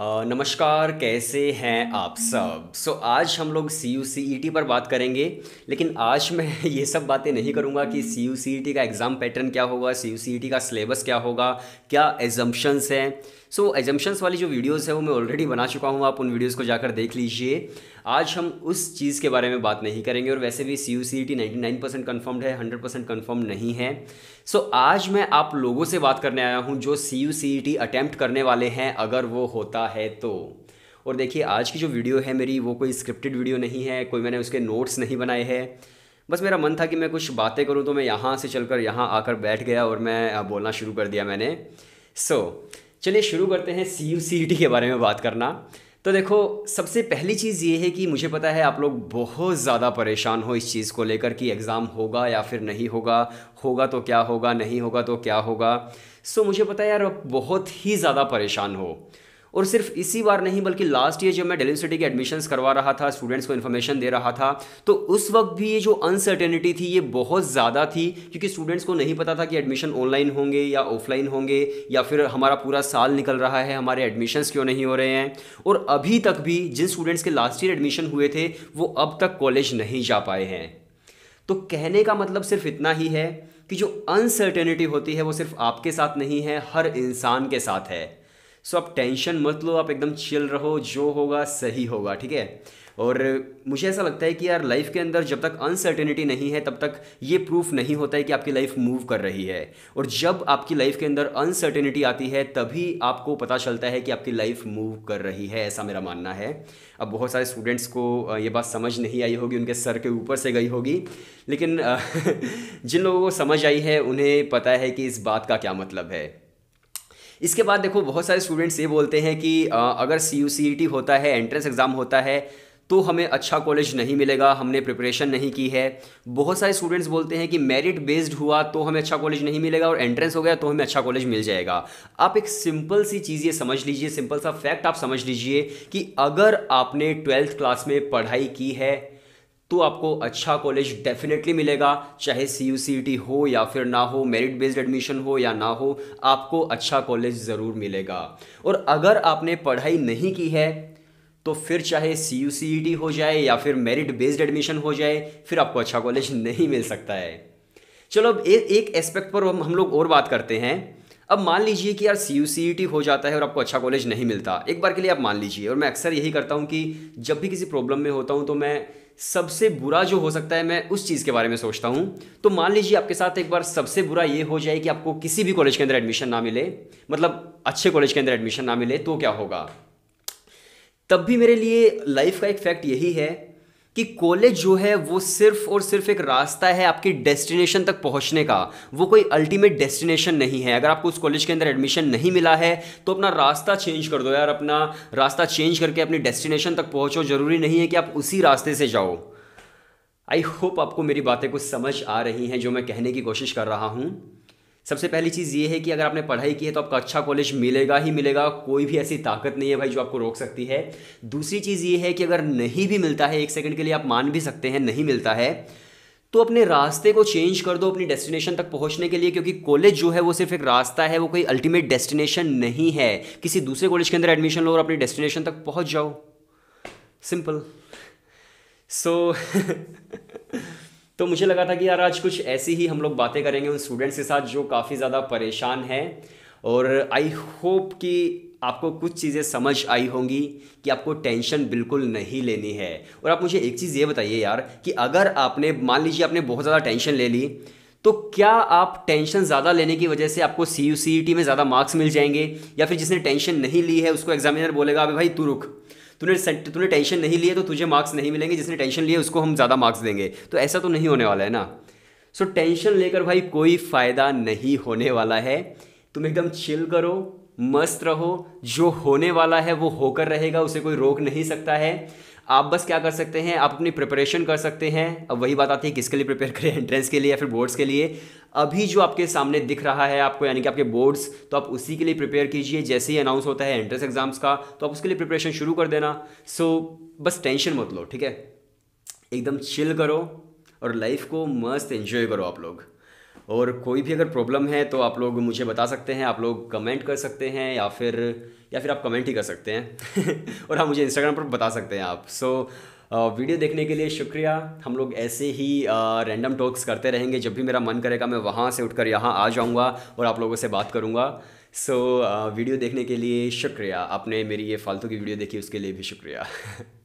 नमस्कार कैसे हैं आप सब सो so, आज हम लोग सी यू सी ई टी पर बात करेंगे लेकिन आज मैं ये सब बातें नहीं करूँगा कि C U C E T का एग्ज़ाम पैटर्न क्या होगा C U C E T का सिलेबस क्या होगा क्या एजम्पन्स हैं सो so, एजम्पन्स वाली जो वीडियोस है वो मैं ऑलरेडी बना चुका हूँ आप उन वीडियोस को जाकर देख लीजिए आज हम उस चीज़ के बारे में बात नहीं करेंगे और वैसे भी C U C T ninety nine percent है हंड्रेड परसेंट कन्फर्म नहीं है सो so, आज मैं आप लोगों से बात करने आया हूँ जो C U C T attempt करने वाले हैं अगर वो होता है तो और देखिए आज की जो वीडियो है मेरी वो कोई स्क्रिप्टेड वीडियो नहीं है कोई मैंने उसके नोट्स नहीं बनाए हैं बस मेरा मन था कि मैं कुछ बातें करूं तो मैं यहाँ से चलकर यहाँ आकर बैठ गया और मैं बोलना शुरू कर दिया मैंने सो so, चलिए शुरू करते हैं सी यू सी टी के बारे में बात करना तो देखो सबसे पहली चीज़ ये है कि मुझे पता है आप लोग बहुत ज़्यादा परेशान हो इस चीज़ को लेकर कि एग्ज़ाम होगा या फिर नहीं होगा होगा तो क्या होगा नहीं होगा तो क्या होगा सो मुझे पता है यार बहुत ही ज़्यादा परेशान हो और सिर्फ इसी बार नहीं बल्कि लास्ट ईयर जब मैं डेली यूनिवर्सिटी के एडमिशन्स करवा रहा था स्टूडेंट्स को इन्फॉर्मेशन दे रहा था तो उस वक्त भी ये जो अनसर्टेनिटी थी ये बहुत ज़्यादा थी क्योंकि स्टूडेंट्स को नहीं पता था कि एडमिशन ऑनलाइन होंगे या ऑफलाइन होंगे या फिर हमारा पूरा साल निकल रहा है हमारे एडमिशन्स क्यों नहीं हो रहे हैं और अभी तक भी जिन स्टूडेंट्स के लास्ट ईयर एडमिशन हुए थे वो अब तक कॉलेज नहीं जा पाए हैं तो कहने का मतलब सिर्फ इतना ही है कि जो अनसर्टेनिटी होती है वो सिर्फ आपके साथ नहीं है हर इंसान के साथ है सो आप टेंशन मत लो आप एकदम चिल रहो जो होगा सही होगा ठीक है और मुझे ऐसा लगता है कि यार लाइफ के अंदर जब तक अनसर्टेनिटी नहीं है तब तक ये प्रूफ नहीं होता है कि आपकी लाइफ मूव कर रही है और जब आपकी लाइफ के अंदर अनसर्टेनिटी आती है तभी आपको पता चलता है कि आपकी लाइफ मूव कर रही है ऐसा मेरा मानना है अब बहुत सारे स्टूडेंट्स को ये बात समझ नहीं आई होगी उनके सर के ऊपर से गई होगी लेकिन जिन लोगों को समझ आई है उन्हें पता है कि इस बात का क्या मतलब है इसके बाद देखो बहुत सारे स्टूडेंट्स ये बोलते हैं कि अगर सी यू सी ई टी होता है एंट्रेंस एग्ज़ाम होता है तो हमें अच्छा कॉलेज नहीं मिलेगा हमने प्रिपरेशन नहीं की है बहुत सारे स्टूडेंट्स बोलते हैं कि मेरिट बेस्ड हुआ तो हमें अच्छा कॉलेज नहीं मिलेगा और एंट्रेंस हो गया तो हमें अच्छा कॉलेज मिल जाएगा आप एक सिंपल सी चीज़ ये समझ लीजिए सिंपल सा फैक्ट आप समझ लीजिए कि अगर आपने ट्वेल्थ क्लास में पढ़ाई की है तो आपको अच्छा कॉलेज डेफिनेटली मिलेगा चाहे सी यू सी टी हो या फिर ना हो मेरिट बेस्ड एडमिशन हो या ना हो आपको अच्छा कॉलेज ज़रूर मिलेगा और अगर आपने पढ़ाई नहीं की है तो फिर चाहे सी यू सी टी हो जाए या फिर मेरिट बेस्ड एडमिशन हो जाए फिर आपको अच्छा कॉलेज नहीं मिल सकता है चलो अब ए, एक एस्पेक्ट पर हम लोग और बात करते हैं अब मान लीजिए कि यार सी यू सी टी हो जाता है और आपको अच्छा कॉलेज नहीं मिलता एक बार के लिए आप मान लीजिए और मैं अक्सर यही करता हूँ कि जब भी किसी प्रॉब्लम में होता हूँ तो मैं सबसे बुरा जो हो सकता है मैं उस चीज़ के बारे में सोचता हूँ तो मान लीजिए आपके साथ एक बार सबसे बुरा ये हो जाए कि आपको किसी भी कॉलेज के अंदर एडमिशन ना मिले मतलब अच्छे कॉलेज के अंदर एडमिशन ना मिले तो क्या होगा तब भी मेरे लिए लाइफ का एक फैक्ट यही है कि कॉलेज जो है वो सिर्फ और सिर्फ एक रास्ता है आपकी डेस्टिनेशन तक पहुंचने का वो कोई अल्टीमेट डेस्टिनेशन नहीं है अगर आपको उस कॉलेज के अंदर एडमिशन नहीं मिला है तो अपना रास्ता चेंज कर दो यार अपना रास्ता चेंज करके अपनी डेस्टिनेशन तक पहुंचो जरूरी नहीं है कि आप उसी रास्ते से जाओ आई होप आपको मेरी बातें कुछ समझ आ रही हैं जो मैं कहने की कोशिश कर रहा हूँ सबसे पहली चीज़ ये है कि अगर आपने पढ़ाई की है तो आपको अच्छा कॉलेज मिलेगा ही मिलेगा कोई भी ऐसी ताकत नहीं है भाई जो आपको रोक सकती है दूसरी चीज़ ये है कि अगर नहीं भी मिलता है एक सेकंड के लिए आप मान भी सकते हैं नहीं मिलता है तो अपने रास्ते को चेंज कर दो अपनी डेस्टिनेशन तक पहुंचने के लिए क्योंकि कॉलेज जो है वो सिर्फ एक रास्ता है वो कोई अल्टीमेट डेस्टिनेशन नहीं है किसी दूसरे कॉलेज के अंदर एडमिशन लो और अपनी डेस्टिनेशन तक पहुंच जाओ सिंपल सो so, तो मुझे लगा था कि यार आज कुछ ऐसी ही हम लोग बातें करेंगे उन स्टूडेंट्स के साथ जो काफ़ी ज़्यादा परेशान हैं और आई होप कि आपको कुछ चीज़ें समझ आई होंगी कि आपको टेंशन बिल्कुल नहीं लेनी है और आप मुझे एक चीज़ ये बताइए यार कि अगर आपने मान लीजिए आपने बहुत ज़्यादा टेंशन ले ली तो क्या आप टेंशन ज़्यादा लेने की वजह से आपको सी यू सी ई टी में ज़्यादा मार्क्स मिल जाएंगे या फिर जिसने टेंशन नहीं ली है उसको एग्जामिनर बोलेगा अभी भाई तू रुक तूने तूने टेंशन नहीं लिए तो तुझे मार्क्स नहीं मिलेंगे जिसने टेंशन लिए उसको हम ज़्यादा मार्क्स देंगे तो ऐसा तो नहीं होने वाला है ना सो टेंशन लेकर भाई कोई फ़ायदा नहीं होने वाला है तुम एकदम चिल करो मस्त रहो जो होने वाला है वो होकर रहेगा उसे कोई रोक नहीं सकता है आप बस क्या कर सकते हैं आप अपनी प्रिपरेशन कर सकते हैं अब वही बात आती है किसके लिए प्रिपेयर करें एंट्रेंस के लिए या फिर बोर्ड्स के लिए अभी जो आपके सामने दिख रहा है आपको यानी कि आपके बोर्ड्स तो आप उसी के लिए प्रिपेयर कीजिए जैसे ही अनाउंस होता है एंट्रेंस एग्जाम्स का तो आप उसके लिए प्रिपरेशन शुरू कर देना सो so, बस टेंशन मत लो ठीक है एकदम चिल करो और लाइफ को मस्त एंजॉय करो आप लोग और कोई भी अगर प्रॉब्लम है तो आप लोग मुझे बता सकते हैं आप लोग कमेंट कर सकते हैं या फिर या फिर आप कमेंट ही कर सकते हैं और हाँ मुझे इंस्टाग्राम पर बता सकते हैं आप सो so, वीडियो देखने के लिए शुक्रिया हम लोग ऐसे ही रैंडम टॉक्स करते रहेंगे जब भी मेरा मन करेगा मैं वहाँ से उठकर यहाँ आ जाऊँगा और आप लोगों से बात करूँगा सो so, वीडियो देखने के लिए शुक्रिया आपने मेरी ये फालतू की वीडियो देखी उसके लिए भी शुक्रिया